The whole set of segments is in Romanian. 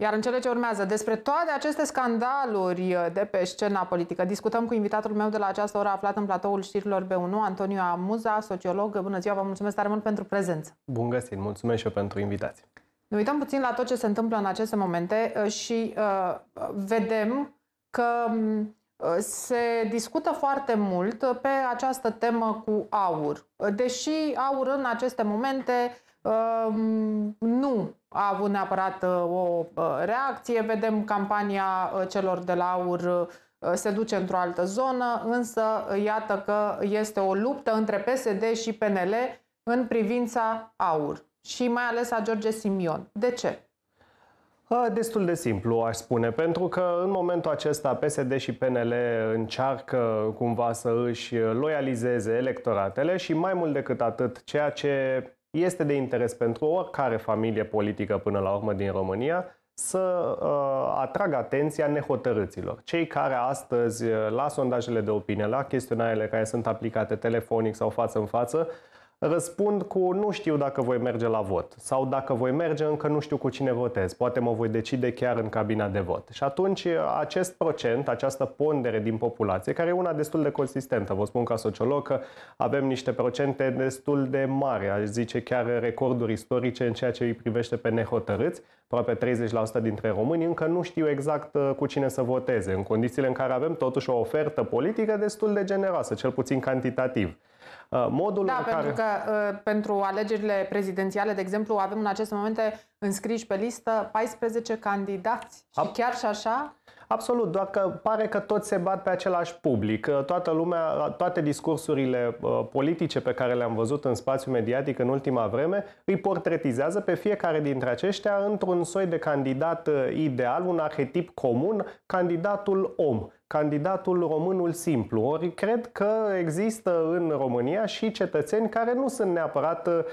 Iar în cele ce urmează, despre toate aceste scandaluri uh, de pe scena politică, discutăm cu invitatul meu de la această oră aflat în platoul știrilor B1, Antonio Amuza, sociolog. Bună ziua, vă mulțumesc tare mult pentru prezență. Bun găsit, mulțumesc și eu pentru invitație. Ne uităm puțin la tot ce se întâmplă în aceste momente uh, și uh, vedem că um, se discută foarte mult pe această temă cu aur, deși aur în aceste momente um, nu a avut neapărat uh, o uh, reacție. Vedem campania uh, celor de la aur se duce într-o altă zonă, însă iată că este o luptă între PSD și PNL în privința aur și mai ales a George Simion. De ce? Destul de simplu, aș spune, pentru că în momentul acesta PSD și PNL încearcă cumva să își loializeze electoratele și mai mult decât atât, ceea ce este de interes pentru oricare familie politică până la urmă din România, să ă, atragă atenția nehotărâților. Cei care astăzi, ă, la sondajele de opinie, la chestionarele care sunt aplicate telefonic sau față în față, răspund cu nu știu dacă voi merge la vot sau dacă voi merge încă nu știu cu cine votez, poate mă voi decide chiar în cabina de vot. Și atunci acest procent, această pondere din populație, care e una destul de consistentă, vă spun ca sociolog că avem niște procente destul de mari, aș zice chiar recorduri istorice în ceea ce îi privește pe nehotărâți, aproape 30% dintre români încă nu știu exact uh, cu cine să voteze, în condițiile în care avem totuși o ofertă politică destul de generoasă, cel puțin cantitativ. Uh, modul da, în pentru care... că uh, pentru alegerile prezidențiale, de exemplu, avem în aceste momente înscriși pe listă 14 candidați Ab... chiar și așa Absolut, doar că pare că toți se bat pe același public. Uh, toată lumea, toate discursurile politice pe care le-am văzut în spațiu mediatic în ultima vreme, îi portretizează pe fiecare dintre aceștia într-un soi de candidat ideal, un arhetip comun, candidatul om candidatul românul simplu. Ori cred că există în România și cetățeni care nu sunt neapărat uh,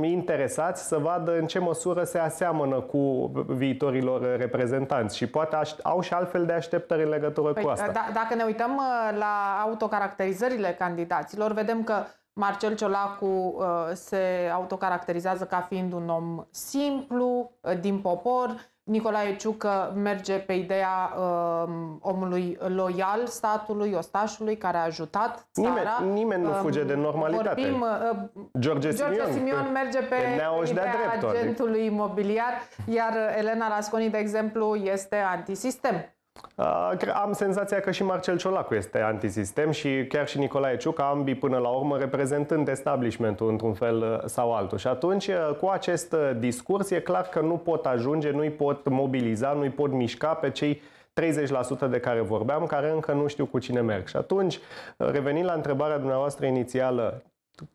interesați să vadă în ce măsură se aseamănă cu viitorilor reprezentanți și poate au și altfel de așteptări în legătură păi, cu asta. D- da, dacă ne uităm uh, la autocaracterizările candidaților, vedem că Marcel Ciolacu uh, se autocaracterizează ca fiind un om simplu, uh, din popor, Nicolae Ciucă merge pe ideea um, omului loial statului, ostașului, care a ajutat țara. Nimeni, nimeni nu fuge um, de normalitate. Vorbim, uh, George, George Simion, Simion merge pe, ideea dreptul, adică- agentului adic. imobiliar, iar Elena Rasconi, de exemplu, este antisistem. Uh, am senzația că și Marcel Ciolacu este antisistem și chiar și Nicolae Ciuca, ambii până la urmă reprezentând establishmentul într-un fel uh, sau altul. Și atunci, uh, cu acest discurs, e clar că nu pot ajunge, nu-i pot mobiliza, nu-i pot mișca pe cei 30% de care vorbeam, care încă nu știu cu cine merg. Și atunci, revenind la întrebarea dumneavoastră inițială,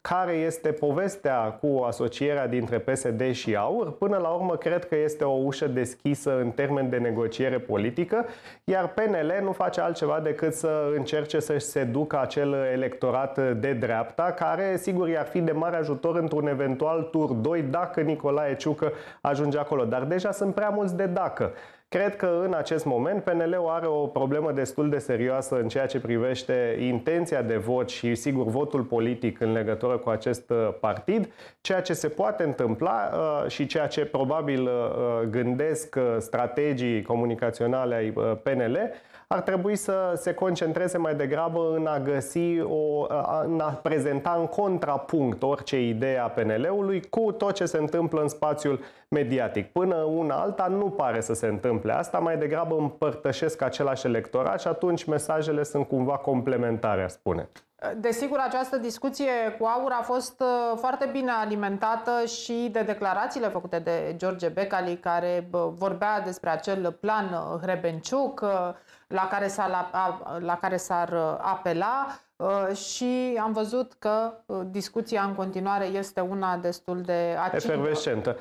care este povestea cu asocierea dintre PSD și AUR. Până la urmă, cred că este o ușă deschisă în termen de negociere politică, iar PNL nu face altceva decât să încerce să-și seducă acel electorat de dreapta, care, sigur, i-ar fi de mare ajutor într-un eventual tur 2 dacă Nicolae Ciucă ajunge acolo. Dar deja sunt prea mulți de dacă. Cred că în acest moment PNL-ul are o problemă destul de serioasă în ceea ce privește intenția de vot și, sigur, votul politic în legătură cu acest uh, partid. Ceea ce se poate întâmpla uh, și ceea ce probabil uh, gândesc strategii comunicaționale ai PNL ar trebui să se concentreze mai degrabă în a găsi, o, în a prezenta în contrapunct orice idee a PNL-ului cu tot ce se întâmplă în spațiul mediatic. Până una alta nu pare să se întâmple asta, mai degrabă împărtășesc același electorat și atunci mesajele sunt cumva complementare, spune. Desigur, această discuție cu Aur a fost uh, foarte bine alimentată și de declarațiile făcute de George Becali, care uh, vorbea despre acel plan uh, Hrebenciuc la care, s-a, la care s-ar apela și am văzut că discuția în continuare este una destul de acidă. Efervescentă.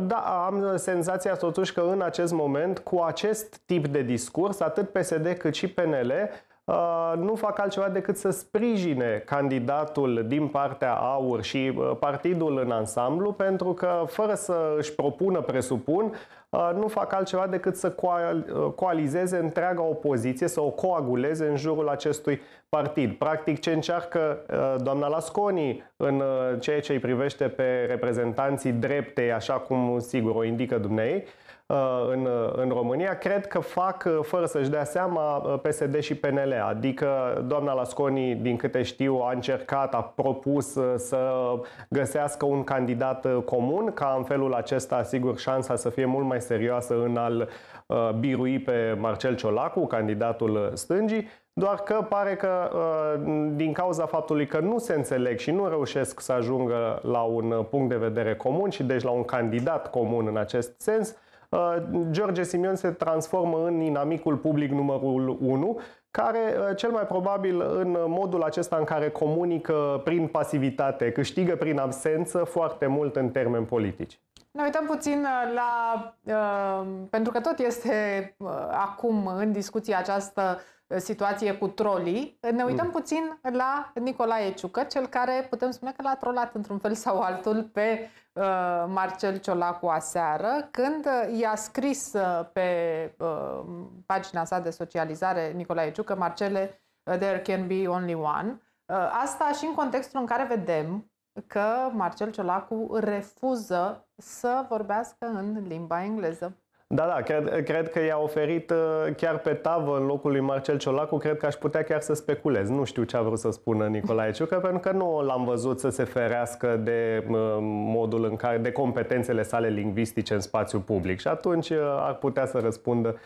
Da, am senzația totuși că în acest moment, cu acest tip de discurs, atât PSD cât și PNL Uh, nu fac altceva decât să sprijine candidatul din partea AUR și uh, partidul în ansamblu, pentru că fără să își propună, presupun, uh, nu fac altceva decât să coalizeze întreaga opoziție, să o coaguleze în jurul acestui partid. Practic, ce încearcă doamna Lasconi în ceea ce îi privește pe reprezentanții dreptei, așa cum sigur o indică dumneavoastră, Uh, în, uh, în România, cred că fac, uh, fără să-și dea seama, PSD și PNL. Adică doamna Lasconi, din câte știu, a încercat, a propus să găsească un candidat comun, ca în felul acesta, sigur, șansa să fie mult mai serioasă în al birui pe Marcel Ciolacu, candidatul stângii, doar că pare că din cauza faptului că nu se înțeleg și nu reușesc să ajungă la un punct de vedere comun și deci la un candidat comun în acest sens, Uh, George Simion se transformă în inamicul public numărul 1, care uh, cel mai probabil în modul acesta în care comunică prin pasivitate, câștigă prin absență foarte mult în termeni politici. Ne uităm puțin uh, la. Uh, pentru că tot este uh, acum în discuție această situație cu trolii, ne uităm mm. puțin la Nicolae Ciucă, cel care putem spune că l-a trolat într-un fel sau altul pe uh, Marcel Ciolacu aseară, când uh, i-a scris uh, pe uh, pagina sa de socializare Nicolae Ciucă, Marcele, uh, there can be only one. Uh, asta și în contextul în care vedem că Marcel Ciolacu refuză să vorbească în limba engleză. Da, da, cred, cred că i-a oferit uh, chiar pe tavă în locul lui Marcel Ciolacu, cred că aș putea chiar să speculez. Nu știu ce a vrut să spună Nicolae Ciucă, pentru că nu l-am văzut să se ferească de uh, modul în care, de competențele sale lingvistice în spațiu public. Și atunci uh, ar putea să răspundă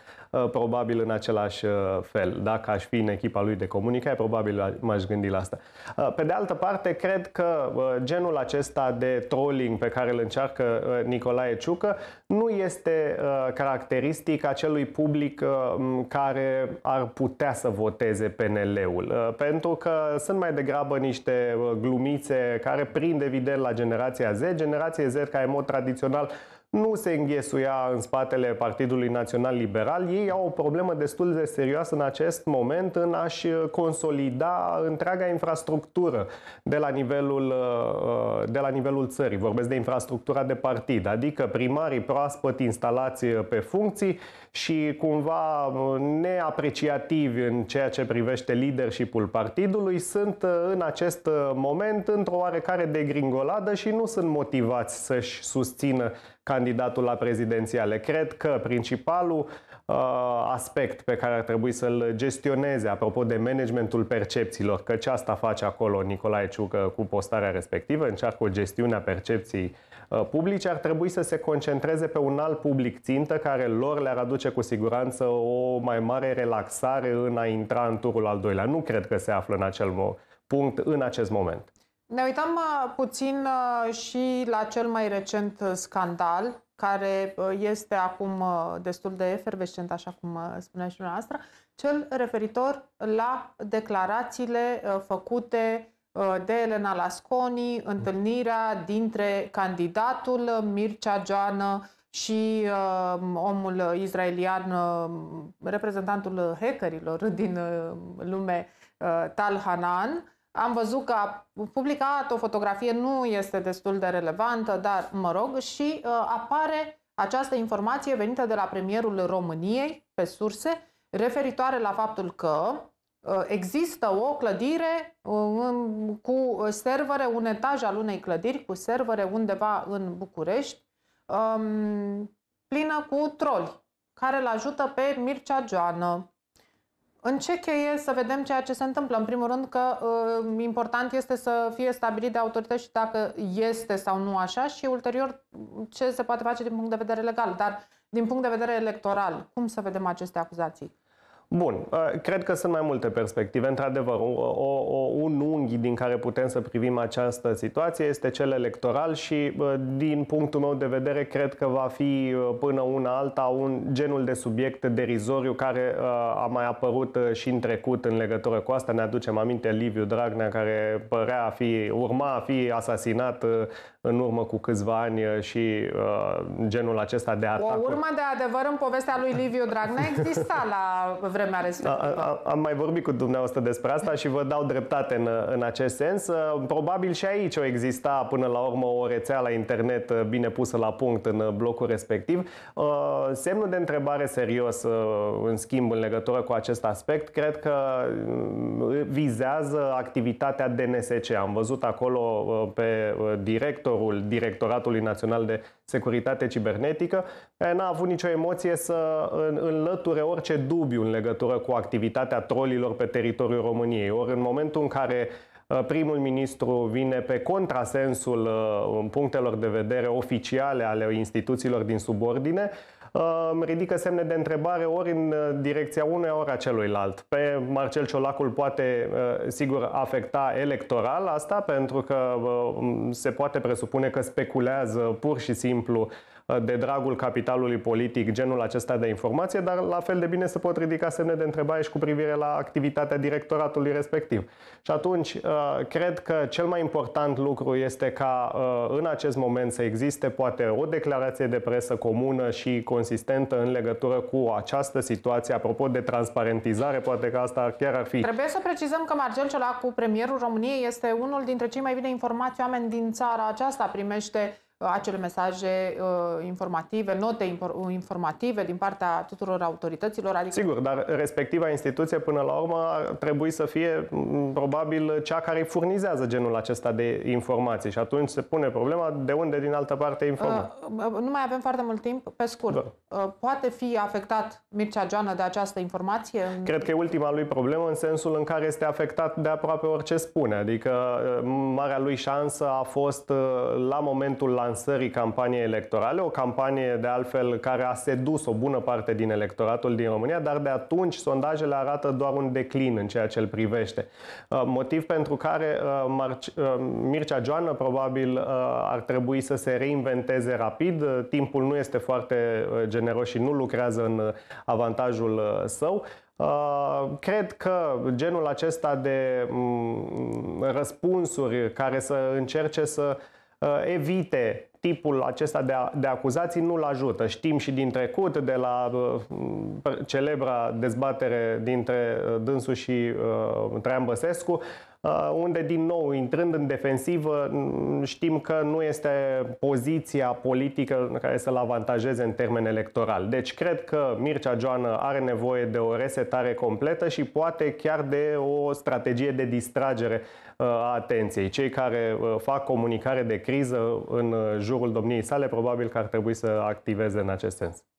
probabil în același fel. Dacă aș fi în echipa lui de comunicare, probabil m-aș gândi la asta. Pe de altă parte, cred că genul acesta de trolling pe care îl încearcă Nicolae Ciucă nu este caracteristic acelui public uh, care ar putea să voteze PNL-ul. Uh, pentru că sunt mai degrabă niște uh, glumițe care prind evident la generația Z, generație Z care în mod tradițional nu se înghesuia în spatele Partidului Național Liberal. Ei au o problemă destul de serioasă în acest moment în a-și consolida întreaga infrastructură de la nivelul, uh, de la nivelul țării. Vorbesc de infrastructura de partid, adică primarii proaspăt instalați pe funcții și cumva neapreciativi în ceea ce privește leadership-ul partidului sunt uh, în acest uh, moment într-o oarecare degringoladă și nu sunt motivați să-și susțină candidatul candidatul la prezidențiale. Cred că principalul uh, aspect pe care ar trebui să-l gestioneze, apropo de managementul percepțiilor, că ce asta face acolo Nicolae Ciucă cu postarea respectivă, încearcă o gestiune a percepției uh, publice, ar trebui să se concentreze pe un alt public țintă care lor le-ar aduce cu siguranță o mai mare relaxare în a intra în turul al doilea. Nu cred că se află în acel punct în acest moment. Ne uităm uh, puțin uh, și la cel mai recent uh, scandal, care este acum destul de efervescent, așa cum spunea și dumneavoastră, cel referitor la declarațiile făcute de Elena Lasconi, întâlnirea dintre candidatul Mircea Joană și uh, omul izraelian, uh, reprezentantul hackerilor din uh, lume, uh, Tal Hanan, am văzut că a publicat o fotografie, nu este destul de relevantă, dar mă rog, și uh, apare această informație venită de la premierul României pe surse, referitoare la faptul că uh, există o clădire uh, cu servere, un etaj al unei clădiri cu servere undeva în București, um, plină cu troli, care îl ajută pe Mircea Joană, în ce cheie să vedem ceea ce se întâmplă? În primul rând că uh, important este să fie stabilit de autorități și dacă este sau nu așa și ulterior ce se poate face din punct de vedere legal. Dar din punct de vedere electoral, cum să vedem aceste acuzații? Bun, ă, cred că sunt mai multe perspective. Într-adevăr, o, o, un unghi din care putem să privim această situație este cel electoral și, din punctul meu de vedere, cred că va fi ă, până una alta un genul de subiect derizoriu care ă, a mai apărut și în trecut în legătură cu asta. Ne aducem aminte Liviu Dragnea care părea a fi, urma a fi asasinat în urmă cu câțiva ani și genul acesta de atacuri. O urmă de adevăr în povestea lui Liviu Dragnea exista la vremea respectivă. A, a, am mai vorbit cu dumneavoastră despre asta și vă dau dreptate în, în acest sens. Probabil și aici o exista până la urmă o rețea la internet bine pusă la punct în blocul respectiv. Semnul de întrebare serios, în schimb, în legătură cu acest aspect, cred că vizează activitatea DNSC. Am văzut acolo pe directorul Directoratului Național de Securitate Cibernetică, care n-a avut nicio emoție să înlăture orice dubiu în legătură legătură cu activitatea trolilor pe teritoriul României. Ori în momentul în care uh, primul ministru vine pe contrasensul uh, punctelor de vedere oficiale ale instituțiilor din subordine, uh, ridică semne de întrebare ori în direcția unei, ori a celuilalt. Pe Marcel Ciolacul poate, sigur, afecta electoral asta, pentru că se poate presupune că speculează pur și simplu Eh, de dragul capitalului politic genul acesta de informație, dar la fel de bine se pot ridica semne de întrebare și cu privire la activitatea directoratului respectiv. Și atunci, eh, cred că cel mai important lucru este ca eh, în acest moment să existe poate o declarație de presă comună și consistentă în legătură cu această situație, apropo de transparentizare, poate că asta chiar ar fi. Trebuie să precizăm că Marcel Ciolacu, premierul României, este unul dintre cei mai bine informați oameni din țara aceasta, primește acele mesaje uh, informative, note informative din partea tuturor autorităților. Adică... Sigur, dar respectiva instituție până la urmă ar trebui să fie mm, probabil cea care furnizează genul acesta de informații și atunci se pune problema de unde din altă parte informa. Uh, uh, nu mai avem foarte mult timp, pe scurt. Da. Uh, poate fi afectat Mircea Joană de această informație? Cred că e ultima lui problemă în sensul în care este afectat de aproape orice spune. Adică uh, marea lui șansă a fost uh, la momentul lansării lansării campaniei electorale, o campanie de altfel care a sedus o bună parte din electoratul din România, dar de atunci sondajele arată doar un declin în ceea ce îl privește. Uh, motiv pentru care uh, uh, Mircea Joană probabil ar trebui să se reinventeze rapid. Timpul nu este foarte generos și nu lucrează în avantajul său. Cred că genul acesta de mm, răspunsuri care să încerce să Uh, evite tipul acesta de, a, de acuzații nu-l ajută. Știm și din trecut, de la uh, celebra dezbatere dintre uh, dânsul și uh, Traian Băsescu, Uh, unde din nou, intrând în defensivă, mm, știm că nu este poziția politică care să-l avantajeze în termen electoral. Deci cred că Mircea Joană are nevoie de o resetare completă și poate chiar de o strategie de distragere uh, a atenției. Cei care uh, fac comunicare de criză în jurul domniei sale probabil că ar trebui să activeze în acest sens.